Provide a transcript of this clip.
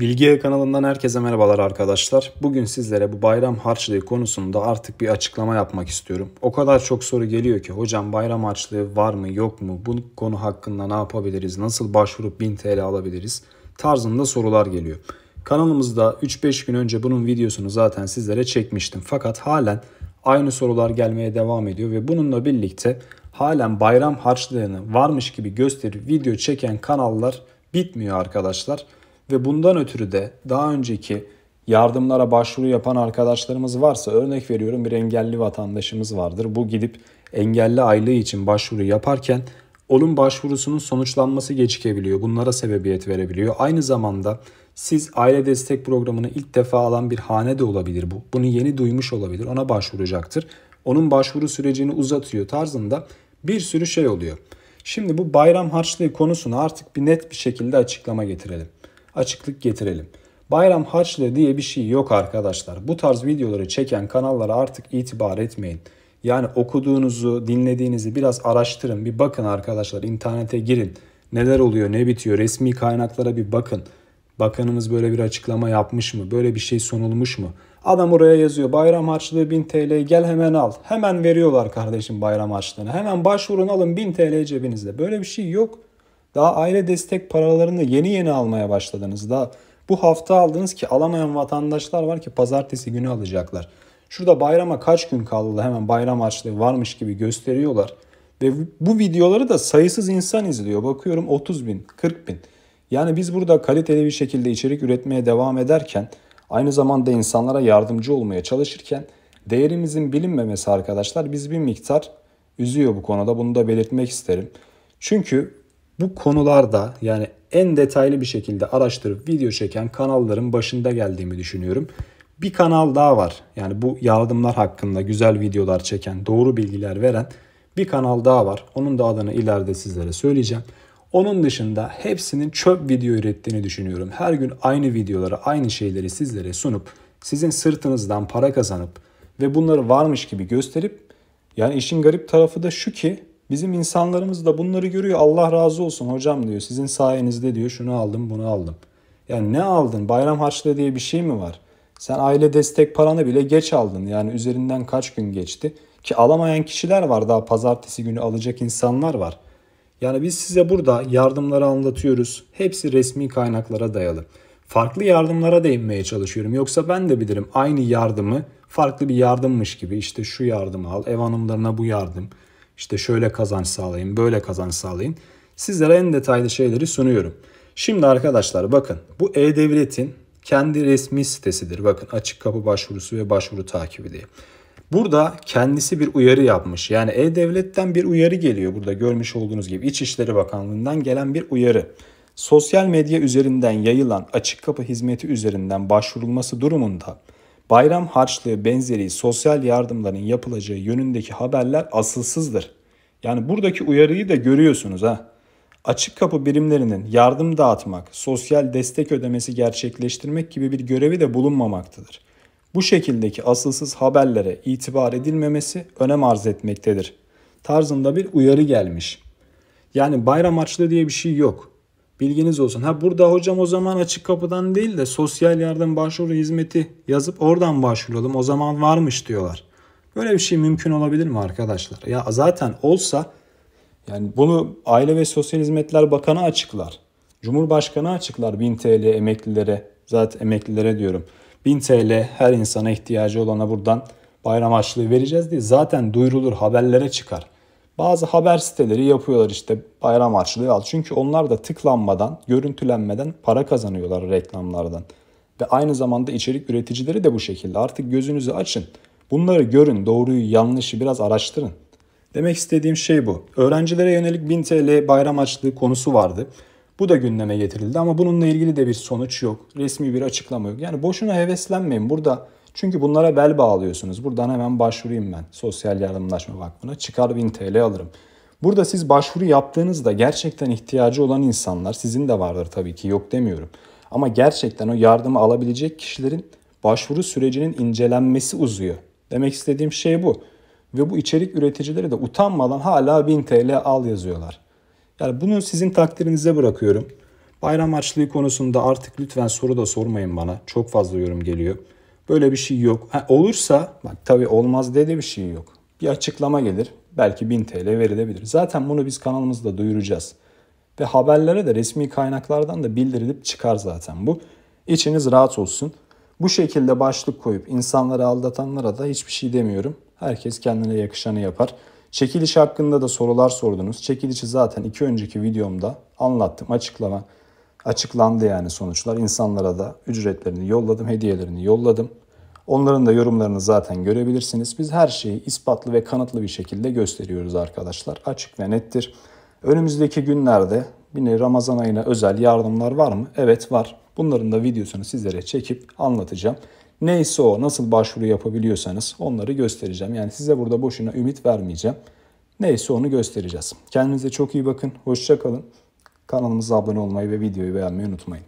Bilgiye kanalından herkese merhabalar arkadaşlar. Bugün sizlere bu bayram harçlığı konusunda artık bir açıklama yapmak istiyorum. O kadar çok soru geliyor ki hocam bayram harçlığı var mı yok mu? Bu konu hakkında ne yapabiliriz? Nasıl başvurup 1000 TL alabiliriz? Tarzında sorular geliyor. Kanalımızda 3-5 gün önce bunun videosunu zaten sizlere çekmiştim. Fakat halen aynı sorular gelmeye devam ediyor ve bununla birlikte halen bayram harçlığını varmış gibi gösterip video çeken kanallar bitmiyor arkadaşlar ve bundan ötürü de daha önceki yardımlara başvuru yapan arkadaşlarımız varsa örnek veriyorum bir engelli vatandaşımız vardır. Bu gidip engelli aylığı için başvuru yaparken onun başvurusunun sonuçlanması gecikebiliyor. Bunlara sebebiyet verebiliyor. Aynı zamanda siz aile destek programını ilk defa alan bir hane de olabilir bu. Bunu yeni duymuş olabilir. Ona başvuracaktır. Onun başvuru sürecini uzatıyor tarzında bir sürü şey oluyor. Şimdi bu bayram harçlığı konusunu artık bir net bir şekilde açıklama getirelim açıklık getirelim. Bayram harçlığı diye bir şey yok arkadaşlar. Bu tarz videoları çeken kanallara artık itibar etmeyin. Yani okuduğunuzu, dinlediğinizi biraz araştırın. Bir bakın arkadaşlar, internete girin. Neler oluyor, ne bitiyor? Resmi kaynaklara bir bakın. Bakanımız böyle bir açıklama yapmış mı? Böyle bir şey sunulmuş mu? Adam oraya yazıyor bayram harçlığı 1000 TL gel hemen al. Hemen veriyorlar kardeşim bayram harçlığını. Hemen başvurun alın 1000 TL cebinizde. Böyle bir şey yok. Daha aile destek paralarını yeni yeni almaya başladınız. Daha bu hafta aldınız ki alamayan vatandaşlar var ki pazartesi günü alacaklar. Şurada bayrama kaç gün kaldı da hemen bayram açlığı varmış gibi gösteriyorlar. Ve bu videoları da sayısız insan izliyor. Bakıyorum 30 bin, 40 bin. Yani biz burada kaliteli bir şekilde içerik üretmeye devam ederken aynı zamanda insanlara yardımcı olmaya çalışırken değerimizin bilinmemesi arkadaşlar biz bir miktar üzüyor bu konuda. Bunu da belirtmek isterim. Çünkü bu konularda yani en detaylı bir şekilde araştırıp video çeken kanalların başında geldiğimi düşünüyorum. Bir kanal daha var. Yani bu yardımlar hakkında güzel videolar çeken, doğru bilgiler veren bir kanal daha var. Onun da adını ileride sizlere söyleyeceğim. Onun dışında hepsinin çöp video ürettiğini düşünüyorum. Her gün aynı videoları, aynı şeyleri sizlere sunup sizin sırtınızdan para kazanıp ve bunları varmış gibi gösterip yani işin garip tarafı da şu ki Bizim insanlarımız da bunları görüyor. Allah razı olsun hocam diyor. Sizin sayenizde diyor şunu aldım bunu aldım. Yani ne aldın? Bayram harçlığı diye bir şey mi var? Sen aile destek paranı bile geç aldın. Yani üzerinden kaç gün geçti? Ki alamayan kişiler var. Daha pazartesi günü alacak insanlar var. Yani biz size burada yardımları anlatıyoruz. Hepsi resmi kaynaklara dayalı. Farklı yardımlara değinmeye çalışıyorum. Yoksa ben de bilirim aynı yardımı farklı bir yardımmış gibi işte şu yardımı al, ev hanımlarına bu yardım, işte şöyle kazanç sağlayın, böyle kazanç sağlayın. Sizlere en detaylı şeyleri sunuyorum. Şimdi arkadaşlar bakın bu E-Devlet'in kendi resmi sitesidir. Bakın açık kapı başvurusu ve başvuru takibi diye. Burada kendisi bir uyarı yapmış. Yani E-Devlet'ten bir uyarı geliyor. Burada görmüş olduğunuz gibi İçişleri Bakanlığı'ndan gelen bir uyarı. Sosyal medya üzerinden yayılan açık kapı hizmeti üzerinden başvurulması durumunda bayram harçlığı benzeri sosyal yardımların yapılacağı yönündeki haberler asılsızdır. Yani buradaki uyarıyı da görüyorsunuz ha. Açık kapı birimlerinin yardım dağıtmak, sosyal destek ödemesi gerçekleştirmek gibi bir görevi de bulunmamaktadır. Bu şekildeki asılsız haberlere itibar edilmemesi önem arz etmektedir. Tarzında bir uyarı gelmiş. Yani bayram harçlığı diye bir şey yok. Bilginiz olsun. Ha burada hocam o zaman açık kapıdan değil de sosyal yardım başvuru hizmeti yazıp oradan başvuralım. O zaman varmış diyorlar. Böyle bir şey mümkün olabilir mi arkadaşlar? Ya zaten olsa yani bunu Aile ve Sosyal Hizmetler Bakanı açıklar. Cumhurbaşkanı açıklar 1000 TL emeklilere. Zaten emeklilere diyorum. 1000 TL her insana ihtiyacı olana buradan bayram açlığı vereceğiz diye zaten duyurulur haberlere çıkar. Bazı haber siteleri yapıyorlar işte bayram harçlığı al. Çünkü onlar da tıklanmadan, görüntülenmeden para kazanıyorlar reklamlardan. Ve aynı zamanda içerik üreticileri de bu şekilde. Artık gözünüzü açın. Bunları görün, doğruyu, yanlışı biraz araştırın. Demek istediğim şey bu. Öğrencilere yönelik 1000 TL bayram açlığı konusu vardı. Bu da gündeme getirildi ama bununla ilgili de bir sonuç yok. Resmi bir açıklama yok. Yani boşuna heveslenmeyin. Burada çünkü bunlara bel bağlıyorsunuz. Buradan hemen başvurayım ben Sosyal Yardımlaşma Vakfı'na. Çıkar 1000 TL alırım. Burada siz başvuru yaptığınızda gerçekten ihtiyacı olan insanlar sizin de vardır tabii ki yok demiyorum. Ama gerçekten o yardımı alabilecek kişilerin başvuru sürecinin incelenmesi uzuyor. Demek istediğim şey bu. Ve bu içerik üreticileri de utanmadan hala 1000 TL al yazıyorlar. Yani bunu sizin takdirinize bırakıyorum. Bayram açlığı konusunda artık lütfen soru da sormayın bana. Çok fazla yorum geliyor. Böyle bir şey yok. Ha, olursa bak tabii olmaz diye bir şey yok. Bir açıklama gelir. Belki 1000 TL verilebilir. Zaten bunu biz kanalımızda duyuracağız. Ve haberlere de resmi kaynaklardan da bildirilip çıkar zaten bu. İçiniz rahat olsun. Bu şekilde başlık koyup insanları aldatanlara da hiçbir şey demiyorum. Herkes kendine yakışanı yapar. Çekiliş hakkında da sorular sordunuz. Çekilişi zaten iki önceki videomda anlattım. Açıklama açıklandı yani sonuçlar. İnsanlara da ücretlerini yolladım, hediyelerini yolladım. Onların da yorumlarını zaten görebilirsiniz. Biz her şeyi ispatlı ve kanıtlı bir şekilde gösteriyoruz arkadaşlar. Açık ve nettir. Önümüzdeki günlerde yine Ramazan ayına özel yardımlar var mı? Evet var. Bunların da videosunu sizlere çekip anlatacağım. Neyse o nasıl başvuru yapabiliyorsanız onları göstereceğim. Yani size burada boşuna ümit vermeyeceğim. Neyse onu göstereceğiz. Kendinize çok iyi bakın. Hoşçakalın. Kanalımıza abone olmayı ve videoyu beğenmeyi unutmayın.